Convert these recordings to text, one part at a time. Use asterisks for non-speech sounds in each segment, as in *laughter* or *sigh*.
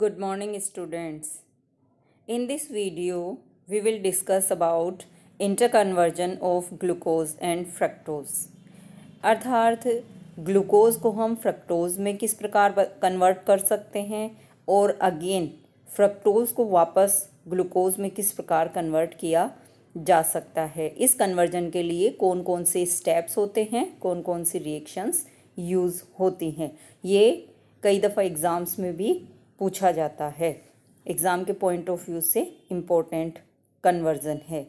good morning students in this video we will discuss about interconversion of glucose and fructose अर्थात glucose को हम fructose में किस प्रकार कन्वर्ट कर सकते हैं और अगेन फ्रक्टोज को वापस ग्लूकोज में किस प्रकार कन्वर्ट किया जा सकता है इस कन्वर्जन के लिए कौन कौन से स्टेप्स होते हैं कौन कौन सी रिएक्शंस यूज़ होती हैं ये कई दफ़ा एग्ज़ाम्स में भी पूछा जाता है एग्ज़ाम के पॉइंट ऑफ व्यू से इम्पोर्टेंट कन्वर्ज़न है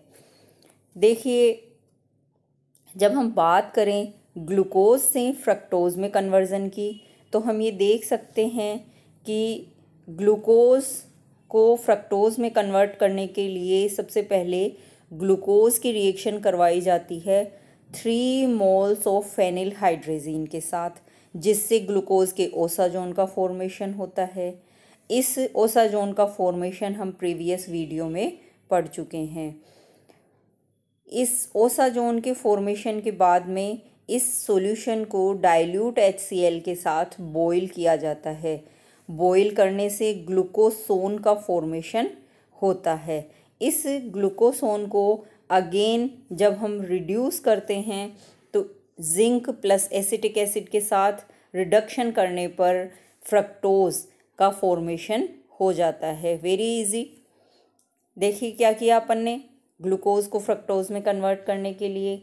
देखिए जब हम बात करें ग्लूकोज से फ्रक्टोज़ में कन्वर्ज़न की तो हम ये देख सकते हैं कि ग्लूकोज़ को फ्रक्टोज़ में कन्वर्ट करने के लिए सबसे पहले ग्लूकोज़ की रिएक्शन करवाई जाती है three moles of phenylhydrazine के साथ जिससे ग्लूकोज़ के ओसाजोन का फॉर्मेशन होता है इस ओसाजोन का फॉर्मेशन हम प्रीवियस वीडियो में पढ़ चुके हैं इस ओसाजोन के फॉर्मेशन के बाद में इस सॉल्यूशन को डाइल्यूट एच के साथ बॉईल किया जाता है बॉईल करने से ग्लूकोसोन का फॉर्मेशन होता है इस ग्लूकोसोन को अगेन जब हम रिड्यूस करते हैं तो जिंक प्लस एसिटिक एसिड के साथ रिडक्शन करने पर फ्रक्टोज़ का फॉर्मेशन हो जाता है वेरी इजी देखिए क्या किया अपन ने ग्लूकोज को फ्रक्टोज में कन्वर्ट करने के लिए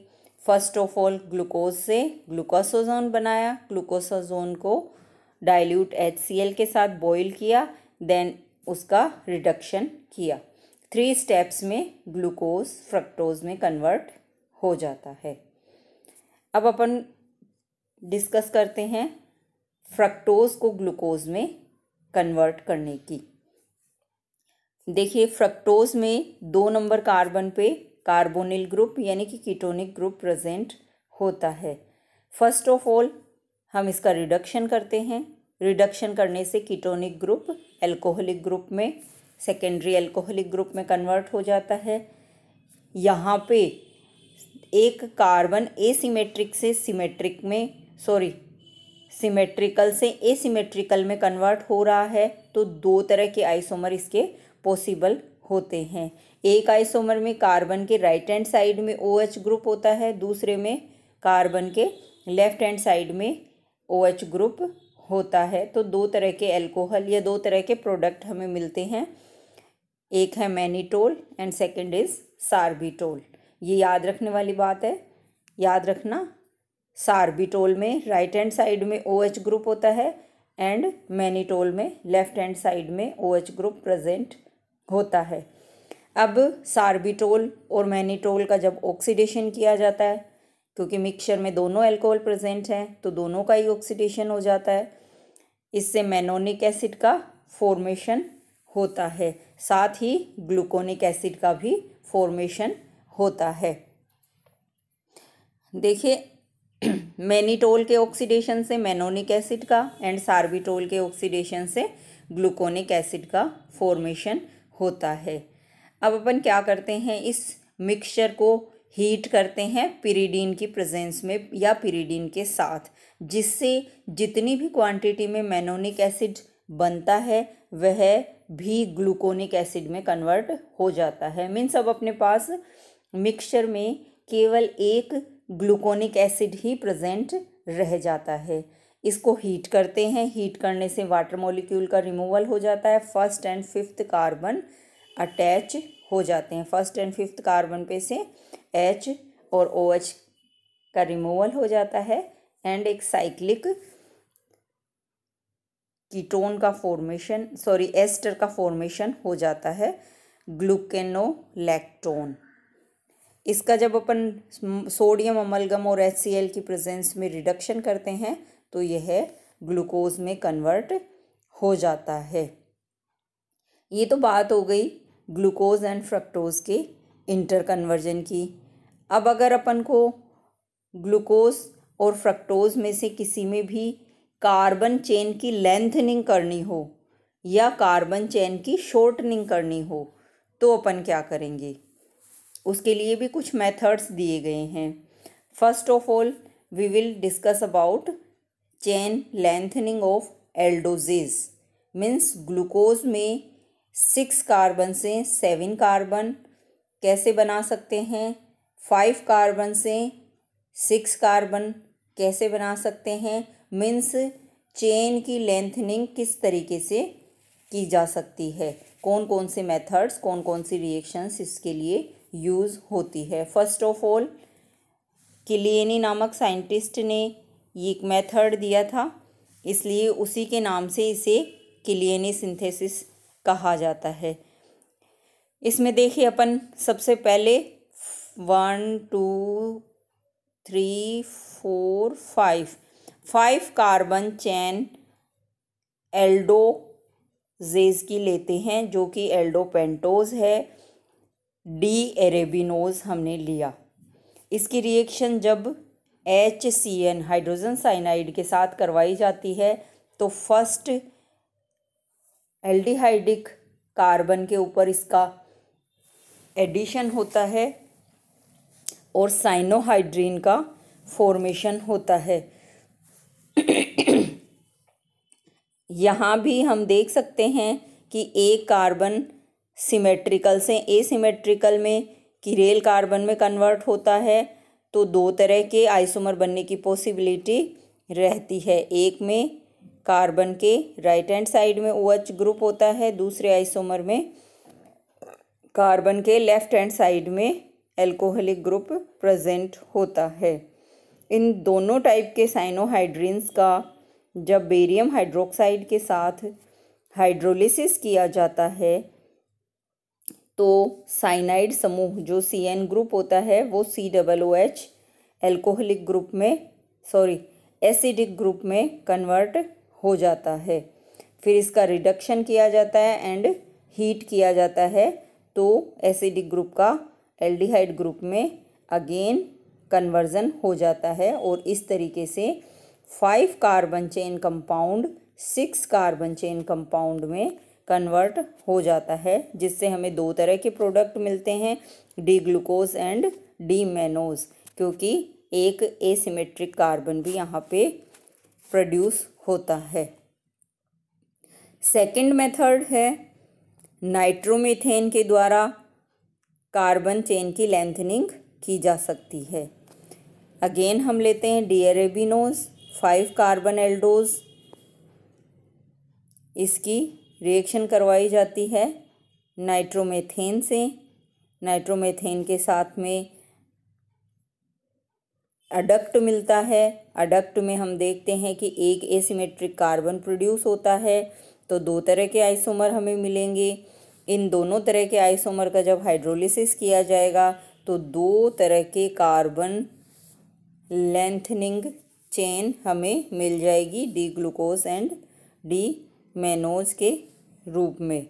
फर्स्ट ऑफ ऑल ग्लूकोज से ग्लूकोसोजोन बनाया ग्लूकोसोजोन को डाइल्यूट एच के साथ बॉईल किया देन उसका रिडक्शन किया थ्री स्टेप्स में ग्लूकोज फ्रक्टोज में कन्वर्ट हो जाता है अब अपन डिस्कस करते हैं फ्रक्टोज को ग्लूकोज में कन्वर्ट करने की देखिए फ्रक्टोज में दो नंबर कार्बन पे कार्बोनिल ग्रुप यानी कि कीटोनिक ग्रुप प्रेजेंट होता है फर्स्ट ऑफ ऑल हम इसका रिडक्शन करते हैं रिडक्शन करने से कीटोनिक ग्रुप एल्कोहलिक ग्रुप में सेकेंडरी एल्कोहलिक ग्रुप में कन्वर्ट हो जाता है यहाँ पे एक कार्बन एसीमेट्रिक से सिमेट्रिक में सॉरी सिमेट्रिकल से एसिमेट्रिकल में कन्वर्ट हो रहा है तो दो तरह के आइसोमर इसके पॉसिबल होते हैं एक आइसोमर में कार्बन के राइट हैंड साइड में ओ OH ग्रुप होता है दूसरे में कार्बन के लेफ्ट हैंड साइड में ओ OH ग्रुप होता है तो दो तरह के अल्कोहल या दो तरह के प्रोडक्ट हमें मिलते हैं एक है mannitol and second is sorbitol ये याद रखने वाली बात है याद रखना सार्बिटोल में राइट हैंड साइड में ओ एच ग्रुप होता है एंड मैनीटोल में लेफ्ट हैंड साइड में ओ एच ग्रुप प्रजेंट होता है अब सार्बिटोल और मैनीटोल का जब ऑक्सीडेशन किया जाता है क्योंकि मिक्सचर में दोनों एल्कोहल प्रेजेंट हैं तो दोनों का ही ऑक्सीडेशन हो जाता है इससे मैनोनिक एसिड का फॉर्मेशन होता है साथ ही ग्लूकोनिक एसिड का भी फॉर्मेशन होता है देखिए मैनीटोल के ऑक्सीडेशन से मैनोनिक एसिड का एंड सार्बिटोल के ऑक्सीडेशन से ग्लूकोनिक एसिड का फॉर्मेशन होता है अब अपन क्या करते हैं इस मिक्सचर को हीट करते हैं पिरीडीन की प्रेजेंस में या पिरीडीन के साथ जिससे जितनी भी क्वांटिटी में मैनोनिक एसिड बनता है वह भी ग्लूकोनिक एसिड में कन्वर्ट हो जाता है मीन्स अब अपने पास मिक्सचर में केवल एक ग्लूकोनिक एसिड ही प्रेजेंट रह जाता है इसको हीट करते हैं हीट करने से वाटर मॉलिक्यूल का रिमूवल हो जाता है first and fifth carbon attach हो जाते हैं फर्स्ट एंड फिफ्थ कार्बन पे से एच और ओ OH एच का रिमूवल हो जाता है एंड एक साइक्लिक कीटोन का फॉर्मेशन सॉरी एस्टर का फॉर्मेशन हो जाता है ग्लूकेनोलैक्टोन इसका जब अपन सोडियम अमलगम और एच की प्रेजेंस में रिडक्शन करते हैं तो यह ग्लूकोज में कन्वर्ट हो जाता है ये तो बात हो गई ग्लूकोज एंड फ्रक्टोज के इंटर कन्वर्जन की अब अगर अपन को ग्लूकोज और फ्रक्टोज में से किसी में भी कार्बन चेन की लेंथनिंग करनी हो या कार्बन चेन की शॉर्टनिंग करनी हो तो अपन क्या करेंगे उसके लिए भी कुछ मेथड्स दिए गए हैं first of all we will discuss about chain lengthening of aldoses means glucose में सिक्स कार्बन से सेवन कार्बन कैसे बना सकते हैं फाइव कार्बन से सिक्स कार्बन कैसे बना सकते हैं मीन्स चेन की लेंथनिंग किस तरीके से की जा सकती है कौन कौन से मेथड्स कौन कौन सी रिएक्शंस इसके लिए यूज़ होती है फर्स्ट ऑफ ऑल किलियनी नामक साइंटिस्ट ने ये एक मेथड दिया था इसलिए उसी के नाम से इसे किलियनी सिंथेसिस कहा जाता है इसमें देखिए अपन सबसे पहले one two three four five five carbon chain aldoses की लेते हैं जो कि एल्डो पेंटोज है डी एरेबिनोज हमने लिया इसकी रिएक्शन जब H C N hydrogen cyanide के साथ करवाई जाती है तो फर्स्ट एल्डिहाइडिक कार्बन के ऊपर इसका एडिशन होता है और साइनोहाइड्रीन का फॉर्मेशन होता है *coughs* यहाँ भी हम देख सकते हैं कि एक कार्बन सिमेट्रिकल से एसिमेट्रिकल में किरेल कार्बन में कन्वर्ट होता है तो दो तरह के आइसोमर बनने की पॉसिबिलिटी रहती है एक में कार्बन के राइट हैंड साइड में ओ एच ग्रुप होता है दूसरे आइसोमर में कार्बन के लेफ्ट हैंड साइड में एल्कोहलिक ग्रुप प्रेजेंट होता है इन दोनों टाइप के साइनोहाइड्रिन्स का जब बेरियम हाइड्रोक्साइड के साथ हाइड्रोलिसिस किया जाता है तो साइनाइड समूह जो सी एन ग्रुप होता है वो C double O H alcoholic group में सॉरी एसिडिक ग्रुप में कन्वर्ट हो जाता है फिर इसका रिडक्शन किया जाता है एंड हीट किया जाता है तो एसिडिक ग्रुप का एल्डिहाइड ग्रुप में अगेन कन्वर्जन हो जाता है और इस तरीके से five carbon chain compound six carbon chain compound में कन्वर्ट हो जाता है जिससे हमें दो तरह के प्रोडक्ट मिलते हैं D glucose and D mannose क्योंकि एक एसिमेट्रिक कार्बन भी यहाँ पे प्रोड्यूस होता है सेकंड मेथड है नाइट्रोमीथेन के द्वारा कार्बन चेन की लेंथनिंग की जा सकती है अगेन हम लेते हैं डी फाइव कार्बन एल्डोज इसकी रिएक्शन करवाई जाती है नाइट्रोमेथेन से नाइट्रोमेथेन के साथ में अडक्ट मिलता है अडक्ट में हम देखते हैं कि एक एसिमेट्रिक कार्बन प्रोड्यूस होता है तो दो तरह के आइसोमर हमें मिलेंगे इन दोनों तरह के आइसोमर का जब हाइड्रोलिसिस किया जाएगा तो दो तरह के कार्बन लेंथनिंग चेन हमें मिल जाएगी D glucose and D mannose के रूप में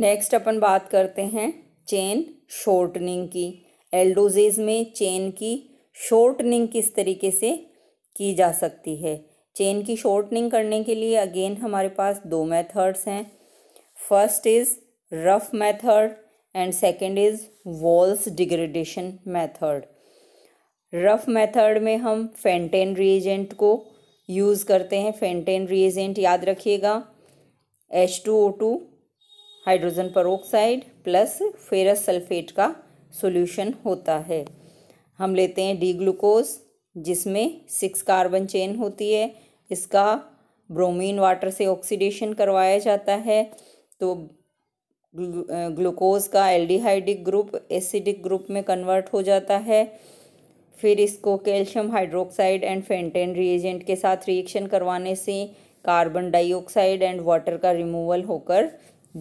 नेक्स्ट अपन बात करते हैं चेन शॉर्टनिंग की एल्डोजेज में चेन की शॉर्टनिंग किस तरीके से की जा सकती है चेन की शॉर्टनिंग करने के लिए अगेन हमारे पास दो मेथड्स हैं first is Ruff method and second is Wohl's degradation method Ruff method में हम फेंटेन रिएजेंट को यूज़ करते हैं फेंटेन रिएजेंट याद रखिएगा H two O two hydrogen peroxide plus ferrous sulphate का सॉल्यूशन होता है हम लेते हैं डी ग्लूकोज जिसमें सिक्स कार्बन चेन होती है इसका ब्रोमीन वाटर से ऑक्सीडेशन करवाया जाता है तो ग्लूकोज का एल्डिहाइडिक ग्रुप एसिडिक ग्रुप में कन्वर्ट हो जाता है फिर इसको calcium hydroxide and Fenton reagent के साथ रिएक्शन करवाने से कार्बन डाइऑक्साइड एंड वाटर का रिमूवल होकर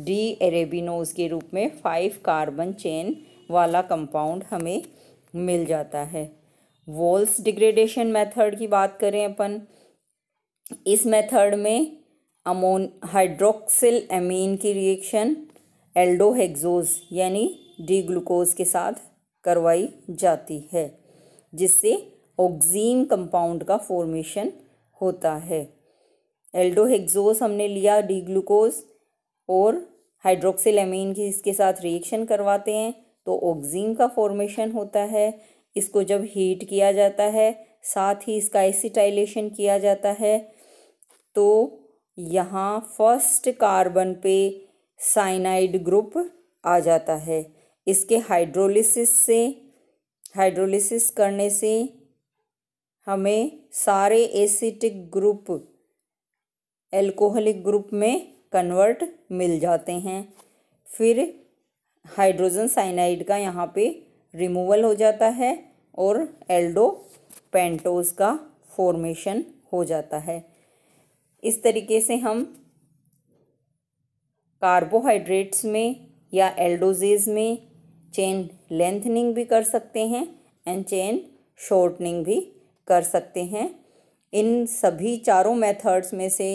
डी एरेबिनोज के रूप में फाइव कार्बन चेन वाला कंपाउंड हमें मिल जाता है वोल्स डिग्रेडेशन मेथड की बात करें अपन इस मेथड में अमोन हाइड्रोक्सिल एमीन की रिएक्शन एल्डोहेक्सोज यानी डी ग्लूकोज के साथ करवाई जाती है जिससे ऑक्जीम कंपाउंड का फॉर्मेशन होता है एल्डोहेक्सोस हमने लिया डी ग्लूकोज और हाइड्रोक्सिलेमीन की इसके साथ रिएक्शन करवाते हैं तो ऑक्जीम का फॉर्मेशन होता है इसको जब हीट किया जाता है साथ ही इसका एसिटाइलेशन किया जाता है तो यहाँ फर्स्ट कार्बन पे साइनाइड ग्रुप आ जाता है इसके हाइड्रोलिसिस से हाइड्रोलिसिस करने से हमें सारे एसिटिक ग्रुप एल्कोहलिक ग्रुप में कन्वर्ट मिल जाते हैं फिर हाइड्रोजन साइनाइड का यहाँ पे रिमूवल हो जाता है और एल्डो पेंटोज का फॉर्मेशन हो जाता है इस तरीके से हम कार्बोहाइड्रेट्स में या एल्डोजेज में चेन लेंथनिंग भी कर सकते हैं एंड चेन शॉर्टनिंग भी कर सकते हैं इन सभी चारों मेथड्स में से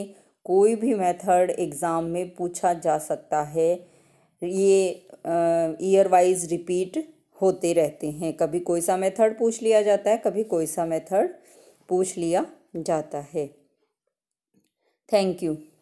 कोई भी मेथड एग्ज़ाम में पूछा जा सकता है ये ईयर वाइज रिपीट होते रहते हैं कभी कोई सा मेथड पूछ लिया जाता है कभी कोई सा मेथड पूछ लिया जाता है थैंक यू